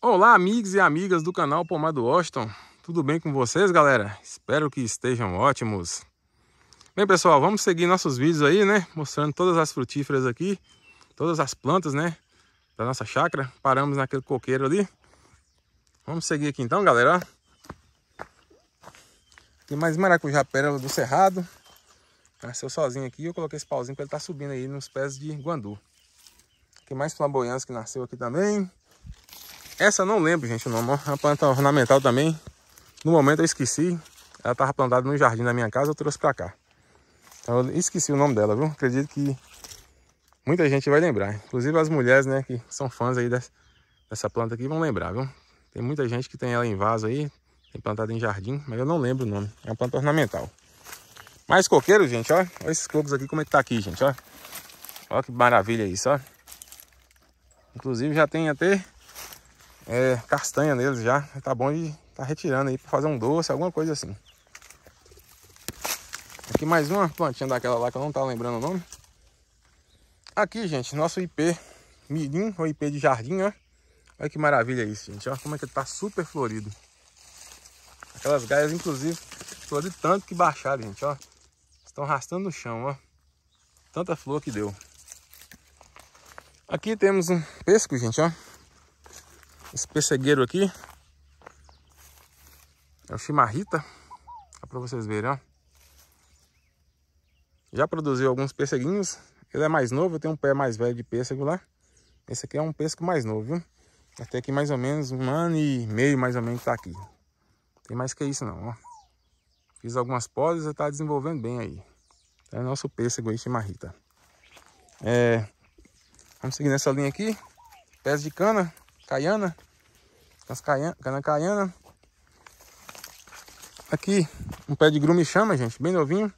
Olá, amigos e amigas do canal Pomado Washington. Tudo bem com vocês, galera? Espero que estejam ótimos. Bem, pessoal, vamos seguir nossos vídeos aí, né? Mostrando todas as frutíferas aqui, todas as plantas, né? Da nossa chácara. Paramos naquele coqueiro ali. Vamos seguir aqui então, galera. Tem mais maracujá pérola do cerrado. Nasceu sozinho aqui. Eu coloquei esse pauzinho para ele estar tá subindo aí nos pés de guandu. Tem mais flamboyante que nasceu aqui também. Essa eu não lembro, gente, o nome. É uma planta ornamental também. No momento eu esqueci. Ela estava plantada no jardim da minha casa, eu trouxe para cá. Então, eu esqueci o nome dela, viu? Acredito que muita gente vai lembrar. Inclusive as mulheres, né, que são fãs aí dessa, planta aqui, vão lembrar, viu? Tem muita gente que tem ela em vaso aí, tem plantada em jardim, mas eu não lembro o nome. É uma planta ornamental. Mais coqueiro, gente, ó. Olha esses cocos aqui, como é que tá aqui, gente, ó. Olha que maravilha isso, ó. Inclusive já tem até é, castanha neles já. Tá bom de tá retirando aí para fazer um doce, alguma coisa assim. Aqui mais uma plantinha daquela lá que eu não tá lembrando o nome. Aqui, gente, nosso IP mirim, ou IP de jardim, ó. Olha que maravilha isso, gente. Olha como é que tá super florido. Aquelas gaias, inclusive, florido tanto que baixaram, gente, ó. Estão arrastando no chão, ó. Tanta flor que deu. Aqui temos um pesco, gente, ó. Esse pessegueiro aqui é o chimarrita. Dá pra vocês verem, ó. Já produziu alguns pesseguinhos. Ele é mais novo, eu tenho um pé mais velho de pêssego lá. Esse aqui é um pêssego mais novo, viu? Até aqui mais ou menos um ano e meio, mais ou menos, tá aqui. Tem mais que isso não, ó. Fiz algumas poses e tá desenvolvendo bem aí. É nosso pêssego aí, chimarrita. É, vamos seguir nessa linha aqui. Pés de cana caiana, cana caiana. Aqui, um pé de grume chama, gente, bem novinho.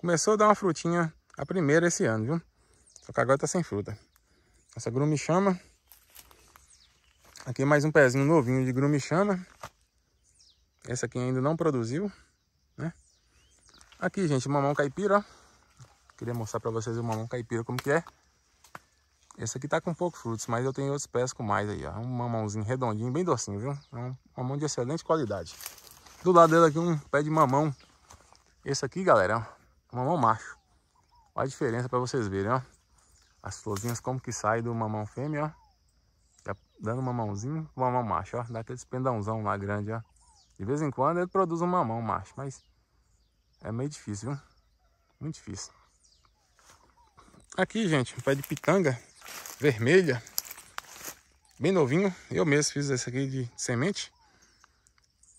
Começou a dar uma frutinha, a primeira esse ano, viu? Só que agora tá sem fruta. Essa grume chama. Aqui mais um pezinho novinho de grume chama. Essa aqui ainda não produziu, né? Aqui, gente, mamão caipira, ó. Queria mostrar pra vocês o mamão caipira como que é. Esse aqui tá com poucos frutos, mas eu tenho outros pés com mais aí, ó. É um mamãozinho redondinho, bem docinho, viu? É um mamão de excelente qualidade. Do lado dele aqui um pé de mamão. Esse aqui, galera, é um mamão macho. Olha a diferença para vocês verem, ó. As florzinhas como que sai do mamão fêmea, ó. Tá dando mamãozinho, mamão macho, ó. Dá aquele pendãozão lá grande, ó. De vez em quando ele produz um mamão macho, mas é meio difícil, viu? Muito difícil. Aqui, gente, um pé de pitanga vermelha, bem novinho. Eu mesmo fiz esse aqui de semente.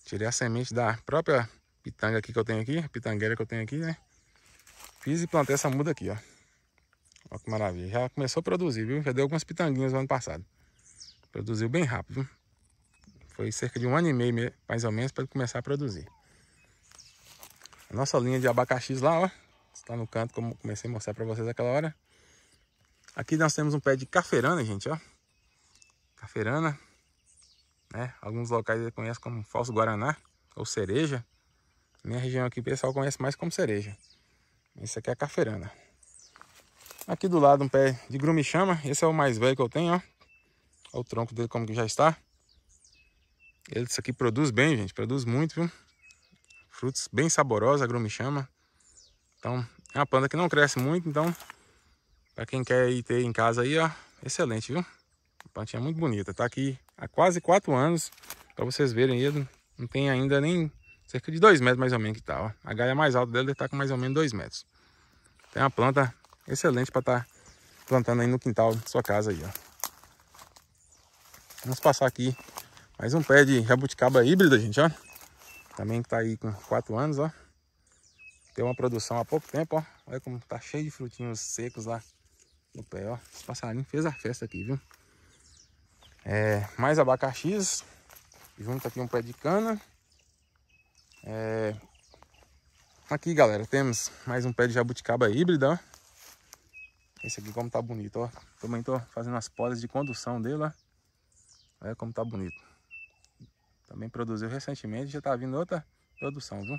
Tirei a semente da própria pitanga aqui que eu tenho aqui, pitangueira que eu tenho aqui, né? Fiz e plantei essa muda aqui, ó. Olha que maravilha. Já começou a produzir, viu? Já deu algumas pitanguinhas no ano passado. Produziu bem rápido, Foi cerca de um ano e meio, mais ou menos, para começar a produzir. A nossa linha de abacaxis lá, ó. Está no canto, como comecei a mostrar para vocês aquela hora. Aqui nós temos um pé de cafeirana, gente, ó. Cafeirana, né? Alguns locais ele como falso guaraná ou cereja. Minha região aqui o pessoal conhece mais como cereja. Esse aqui é a cafeirana. Aqui do lado um pé de grumichama. Esse é o mais velho que eu tenho, ó. Olha o tronco dele como que já está. Ele, isso aqui produz bem, gente. Produz muito, viu? Frutos bem saborosos, a grumichama. Então, é uma planta que não cresce muito, então para quem quer ir ter em casa aí, ó, excelente, viu? plantinha muito bonita. Tá aqui há quase quatro anos. para vocês verem, ele não tem ainda nem cerca de dois metros mais ou menos que tá, ó. A galha mais alta dela deve estar tá com mais ou menos dois metros. Tem uma planta excelente para estar tá plantando aí no quintal da sua casa aí, ó. Vamos passar aqui mais um pé de jabuticaba híbrida, gente, ó. Também que tá aí com quatro anos, ó. Tem uma produção há pouco tempo, ó. Olha como tá cheio de frutinhos secos lá no pé, ó. Esse passarinho fez a festa aqui, viu? É, mais abacaxis. Junto aqui um pé de cana. É, aqui, galera, temos mais um pé de jabuticaba híbrida, ó. Esse aqui como tá bonito, ó. Também tô fazendo as podas de condução dele, ó. Olha como tá bonito. Também produziu recentemente, já tá vindo outra produção, viu?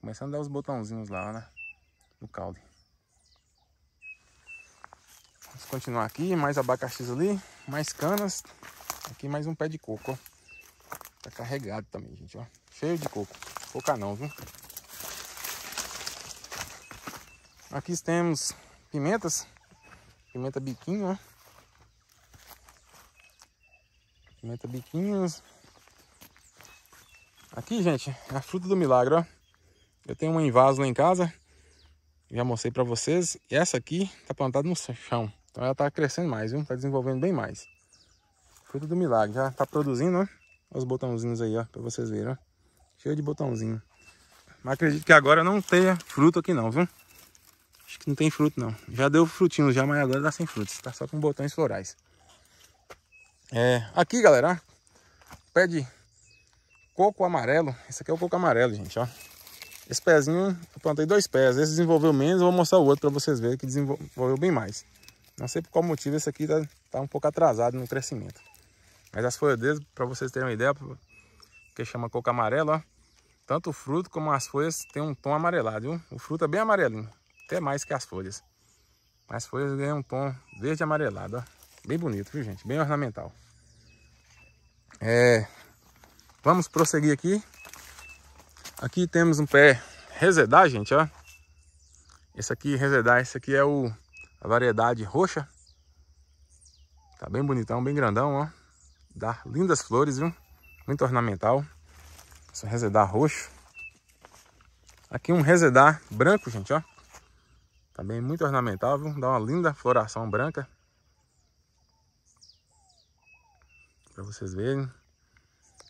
Começando a dar os botãozinhos lá, né? No caule. Vamos continuar aqui, mais abacaxis ali, mais canas. Aqui mais um pé de coco, ó. Tá carregado também, gente, ó. Cheio de coco. Pouca não, viu? Aqui temos pimentas. Pimenta biquinho, ó. Pimenta biquinhos. Aqui, gente, é a fruta do milagre, ó. Eu tenho uma vaso lá em casa. Já mostrei pra vocês. E essa aqui tá plantada no chão. Então ela tá crescendo mais, viu? Tá desenvolvendo bem mais. Fruto do milagre. Já tá produzindo, ó. Os botãozinhos aí, ó. Pra vocês verem, ó. Cheio de botãozinho. Mas acredito que agora não tenha fruto aqui não, viu? Acho que não tem fruto não. Já deu frutinho, já, mas agora tá sem frutos. Tá só com botões florais. É, aqui, galera, ó, pé de coco amarelo. Esse aqui é o coco amarelo, gente, ó. Esse pezinho, eu plantei dois pés. Esse desenvolveu menos, eu vou mostrar o outro para vocês verem que desenvolveu bem mais. Não sei por qual motivo esse aqui tá, tá um pouco atrasado no crescimento. Mas as folhas dele, para vocês terem uma ideia, que chama coco amarelo, ó. Tanto o fruto como as folhas tem um tom amarelado, viu? O fruto é bem amarelinho, até mais que as folhas. As folhas ganham um tom verde amarelado, ó. Bem bonito, viu, gente? Bem ornamental. É... Vamos prosseguir aqui. Aqui temos um pé resedar, gente, ó. Esse aqui, resedar, esse aqui é o a variedade roxa. Tá bem bonitão, bem grandão, ó. Dá lindas flores, viu? Muito ornamental. Esse resedar roxo. Aqui um resedar branco, gente, ó. Também tá muito ornamental, viu? Dá uma linda floração branca. Pra vocês verem.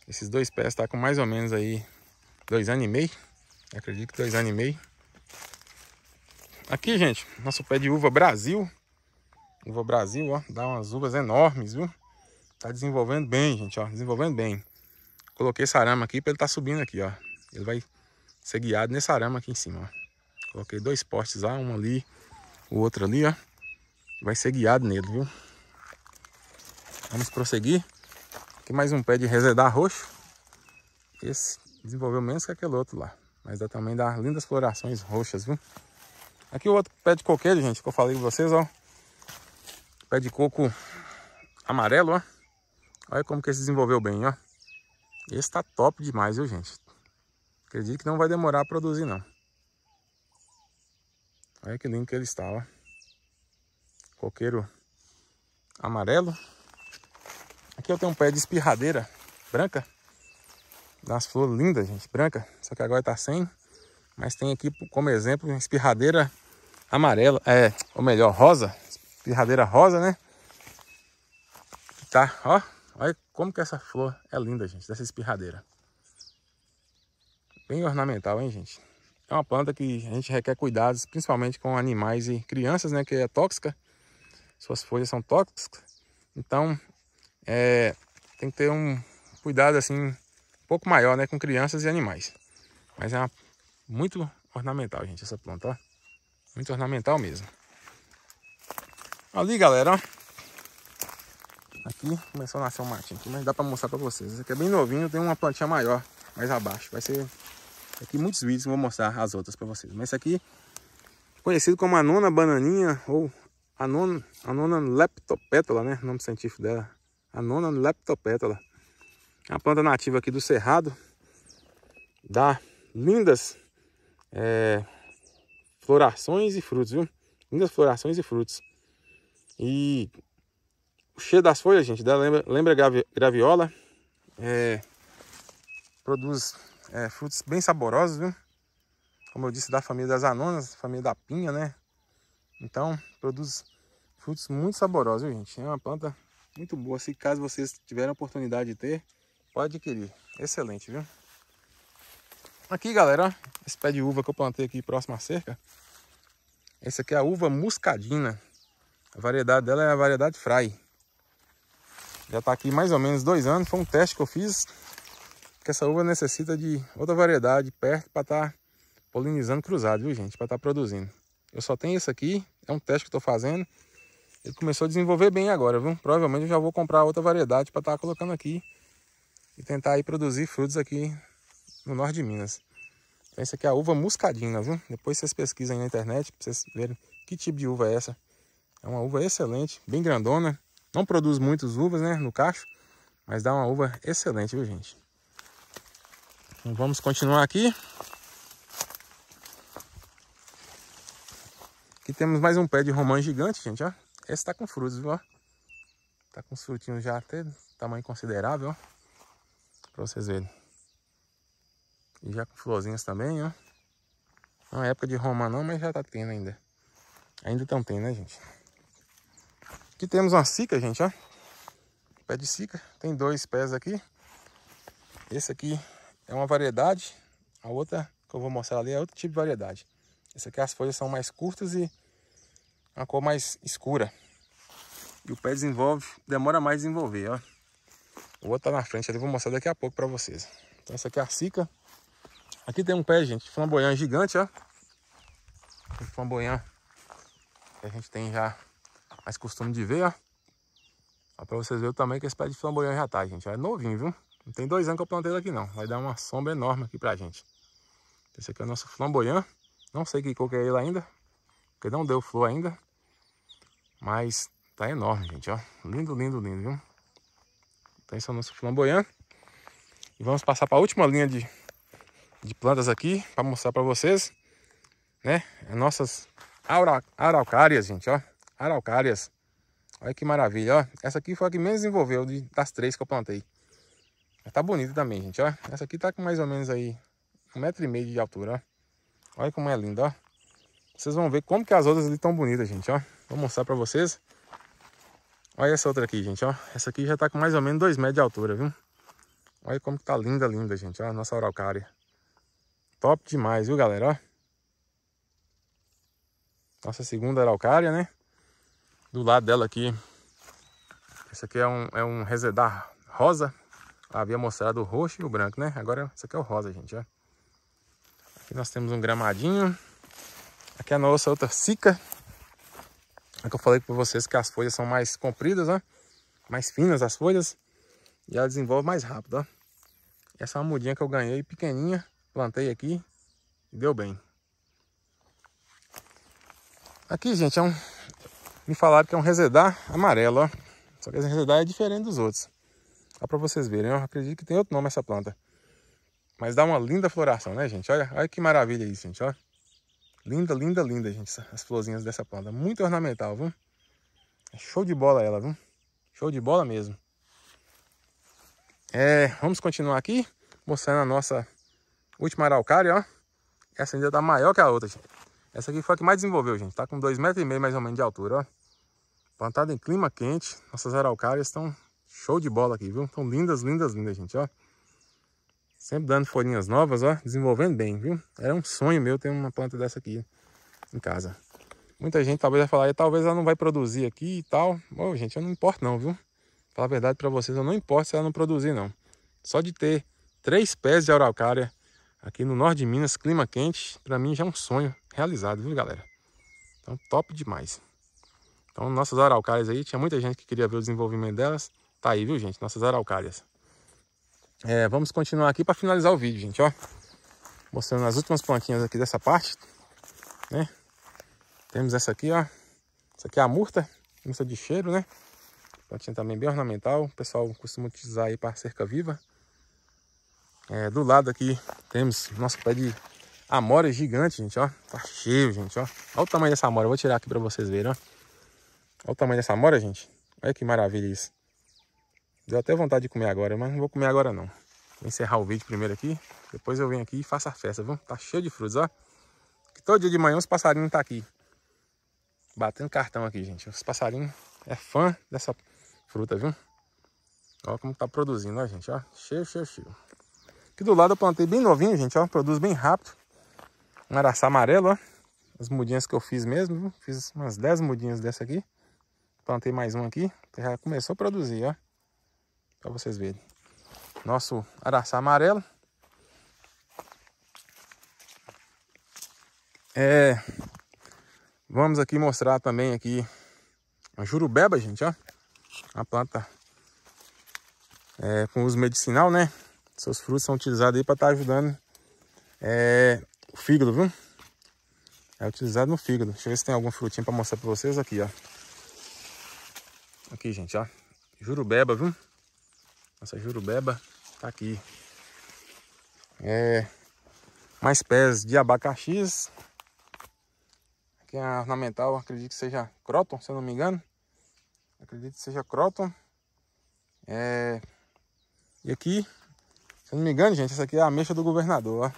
Esses dois pés tá com mais ou menos aí dois anos e meio. acredito que dois anos e meio. Aqui, gente, nosso pé de uva Brasil. Uva Brasil, ó, dá umas uvas enormes, viu? Tá desenvolvendo bem, gente, ó, desenvolvendo bem. Coloquei esse arame aqui para ele tá subindo aqui, ó. Ele vai ser guiado nesse arame aqui em cima, ó. Coloquei dois postes lá, um ali, o outro ali, ó. Vai ser guiado nele, viu? Vamos prosseguir. Aqui mais um pé de resedar roxo. Esse desenvolveu menos que aquele outro lá. Mas dá também dá lindas florações roxas, viu? Aqui o outro pé de coqueiro, gente, que eu falei com vocês, ó. Pé de coco amarelo, ó. Olha como que ele se desenvolveu bem, ó. Esse tá top demais, viu, gente? Acredito que não vai demorar a produzir, não. Olha que lindo que ele está, ó. Coqueiro amarelo. Aqui eu tenho um pé de espirradeira branca. Das flores lindas, gente, branca. Só que agora tá sem. Mas tem aqui como exemplo uma espirradeira amarela, é, ou melhor, rosa, espirradeira rosa, né? Tá, ó, olha como que essa flor é linda, gente, dessa espirradeira. Bem ornamental, hein, gente? É uma planta que a gente requer cuidados, principalmente com animais e crianças, né, que é tóxica. Suas folhas são tóxicas. Então, é, tem que ter um cuidado, assim, um pouco maior, né, com crianças e animais. Mas é uma, muito ornamental, gente, essa planta, ó. Muito ornamental mesmo. Ali, galera, ó. Aqui começou a nascer um matinho aqui, mas dá pra mostrar pra vocês. Esse aqui é bem novinho, tem uma plantinha maior mais abaixo. Vai ser aqui muitos vídeos, vou mostrar as outras pra vocês. Mas esse aqui, conhecido como a nona bananinha ou a nona, a nona leptopétala, né? O nome científico dela. A nona leptopétala. É uma planta nativa aqui do Cerrado. Dá lindas é, florações e frutos, viu? Lindas florações e frutos. E o cheiro das folhas, gente, dela lembra, lembra graviola. É, produz é, frutos bem saborosos, viu? Como eu disse, da família das anonas, família da pinha, né? Então, produz frutos muito saborosos, viu, gente? É uma planta muito boa. Se caso vocês tiverem a oportunidade de ter, pode adquirir. Excelente, viu? Aqui, galera, esse pé de uva que eu plantei aqui próximo à cerca. Essa aqui é a uva muscadina. A variedade dela é a variedade Fry. Já está aqui mais ou menos dois anos. Foi um teste que eu fiz. Que essa uva necessita de outra variedade perto para estar tá polinizando cruzado, viu, gente? Para estar tá produzindo. Eu só tenho esse aqui. É um teste que estou fazendo. Ele começou a desenvolver bem agora, viu? Provavelmente eu já vou comprar outra variedade para estar tá colocando aqui. E tentar aí produzir frutos aqui no norte de Minas. Então essa aqui é a uva muscadina, viu? Depois vocês pesquisam aí na internet para vocês verem que tipo de uva é essa. É uma uva excelente, bem grandona. Não produz muitas uvas, né, no cacho, mas dá uma uva excelente, viu, gente? Então vamos continuar aqui. Aqui temos mais um pé de romã gigante, gente, ó. Esse tá com frutos, viu, ó. Tá com os frutinhos já até tamanho considerável, ó. Pra vocês verem. E já com florzinhas também, ó. Não é época de Roma não, mas já tá tendo ainda. Ainda estão tendo, né, gente? Aqui temos uma sica, gente, ó. Pé de sica. Tem dois pés aqui. Esse aqui é uma variedade. A outra que eu vou mostrar ali é outro tipo de variedade. Esse aqui as folhas são mais curtas e uma cor mais escura. E o pé desenvolve, demora mais a desenvolver, ó. O outro tá na frente ali, vou mostrar daqui a pouco pra vocês. Então essa aqui é a sica. Aqui tem um pé, gente, flamboyant gigante, ó. Um flamboyant que a gente tem já mais costume de ver, ó. Só pra vocês verem também que esse pé de flamboyant já tá, gente. Ó, é novinho, viu? Não tem dois anos que eu plantei ele aqui, não. Vai dar uma sombra enorme aqui pra gente. Esse aqui é o nosso flamboyant. Não sei que cor que é ele ainda, porque não deu flor ainda. Mas tá enorme, gente, ó. Lindo, lindo, lindo, viu? Então esse é o nosso flamboyant. E vamos passar para a última linha de de plantas aqui para mostrar para vocês, né? Nossas aura, araucárias, gente, ó. Araucárias. Olha que maravilha, ó. Essa aqui foi a que menos desenvolveu de, das três que eu plantei. tá bonita também, gente, ó. Essa aqui tá com mais ou menos aí um metro e meio de altura, ó. Olha como é linda, ó. Vocês vão ver como que as outras ali estão bonitas, gente, ó. Vou mostrar pra vocês. Olha essa outra aqui, gente, ó. Essa aqui já tá com mais ou menos dois metros de altura, viu? Olha como que tá linda, linda, gente, ó. Nossa araucária. Top demais, viu, galera? Ó. Nossa segunda araucária, né? Do lado dela aqui. Esse aqui é um, é um resedar rosa. havia mostrado o roxo e o branco, né? Agora esse aqui é o rosa, gente, ó. Aqui nós temos um gramadinho. Aqui é a nossa outra sica. É que eu falei para vocês que as folhas são mais compridas, ó. Mais finas as folhas. E ela desenvolve mais rápido, ó. Essa é uma mudinha que eu ganhei, pequenininha. Plantei aqui e deu bem. Aqui, gente, é um... Me falaram que é um resedar amarelo, ó. Só que esse resedar é diferente dos outros. Dá pra vocês verem, eu acredito que tem outro nome essa planta. Mas dá uma linda floração, né, gente? Olha, olha que maravilha isso, gente, ó. Linda, linda, linda, gente, as florzinhas dessa planta. Muito ornamental, viu? É show de bola ela, viu? Show de bola mesmo. É, vamos continuar aqui, mostrando a nossa Última araucária, ó. Essa ainda tá maior que a outra, gente. Essa aqui foi a que mais desenvolveu, gente. Tá com 2,5 metros e meio mais ou menos de altura, ó. Plantada em clima quente. Nossas araucárias estão show de bola aqui, viu? Estão lindas, lindas, lindas, gente, ó. Sempre dando folhinhas novas, ó. Desenvolvendo bem, viu? Era é um sonho meu ter uma planta dessa aqui em casa. Muita gente talvez vai falar, talvez ela não vai produzir aqui e tal. Bom, gente, eu não importo não, viu? Falar a verdade para vocês, eu não importo se ela não produzir, não. Só de ter três pés de araucária Aqui no norte de Minas, clima quente, para mim já é um sonho realizado, viu, galera? Então, top demais. Então, nossas araucárias aí, tinha muita gente que queria ver o desenvolvimento delas. Tá aí, viu, gente? Nossas araucárias. É, vamos continuar aqui para finalizar o vídeo, gente, ó. Mostrando as últimas plantinhas aqui dessa parte, né? Temos essa aqui, ó. Essa aqui é a murta, murta de cheiro, né? Plantinha também bem ornamental. O pessoal costuma utilizar aí para cerca viva. É, do lado aqui temos nosso pé de amora gigante, gente, ó. Tá cheio, gente, ó. Olha o tamanho dessa amora. Eu vou tirar aqui pra vocês verem, ó. Olha o tamanho dessa amora, gente. Olha que maravilha isso. Deu até vontade de comer agora, mas não vou comer agora não. Vou encerrar o vídeo primeiro aqui. Depois eu venho aqui e faço a festa, viu? Tá cheio de frutos, ó. Que todo dia de manhã os passarinhos tá aqui. Batendo cartão aqui, gente. Os passarinhos é fã dessa fruta, viu? Olha como tá produzindo, ó, gente, ó. Cheio, cheio, cheio. Aqui do lado eu plantei bem novinho, gente, ó. Produz bem rápido. Um araçá amarelo, ó. As mudinhas que eu fiz mesmo, Fiz umas 10 mudinhas dessa aqui. Plantei mais um aqui. Já começou a produzir, ó. Pra vocês verem. Nosso araçá amarelo. É... Vamos aqui mostrar também aqui a jurubeba, gente, ó. Uma planta é, com uso medicinal, né? Seus frutos são utilizados aí para estar tá ajudando é, o fígado, viu? É utilizado no fígado. Deixa eu ver se tem alguma frutinha para mostrar para vocês aqui, ó. Aqui, gente, ó. Jurubeba, viu? Nossa jurubeba tá aqui. É, mais pés de abacaxis. Aqui é a ornamental, acredito que seja croton, se eu não me engano. Acredito que seja croton. É, e aqui se não me engano, gente, essa aqui é a ameixa do governador, ó.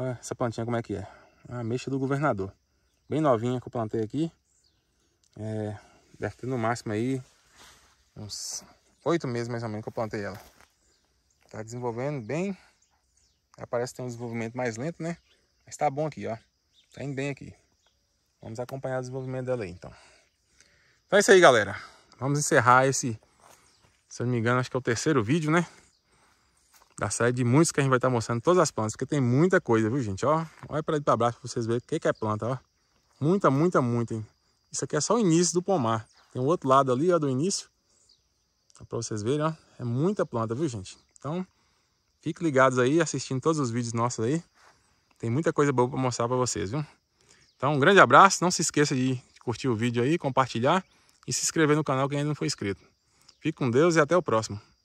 Olha essa plantinha como é que é. é. A ameixa do governador. Bem novinha que eu plantei aqui. É, deve ter no máximo aí uns oito meses mais ou menos que eu plantei ela. Tá desenvolvendo bem. Ela parece ter um desenvolvimento mais lento, né? Mas tá bom aqui, ó. Tá indo bem aqui. Vamos acompanhar o desenvolvimento dela aí, então. Então é isso aí, galera. Vamos encerrar esse... Se eu não me engano, acho que é o terceiro vídeo, né? da série de muitos que a gente vai estar tá mostrando todas as plantas, porque tem muita coisa, viu, gente? Ó, olha para ali para baixo para vocês verem o que, que é planta, ó. Muita, muita, muita, hein? Isso aqui é só o início do pomar. Tem o outro lado ali, ó, do início. Para vocês verem, ó. É muita planta, viu, gente? Então, fiquem ligados aí, assistindo todos os vídeos nossos aí. Tem muita coisa boa para mostrar para vocês, viu? Então, um grande abraço. Não se esqueça de curtir o vídeo aí, compartilhar e se inscrever no canal quem ainda não foi inscrito. Fique com Deus e até o próximo.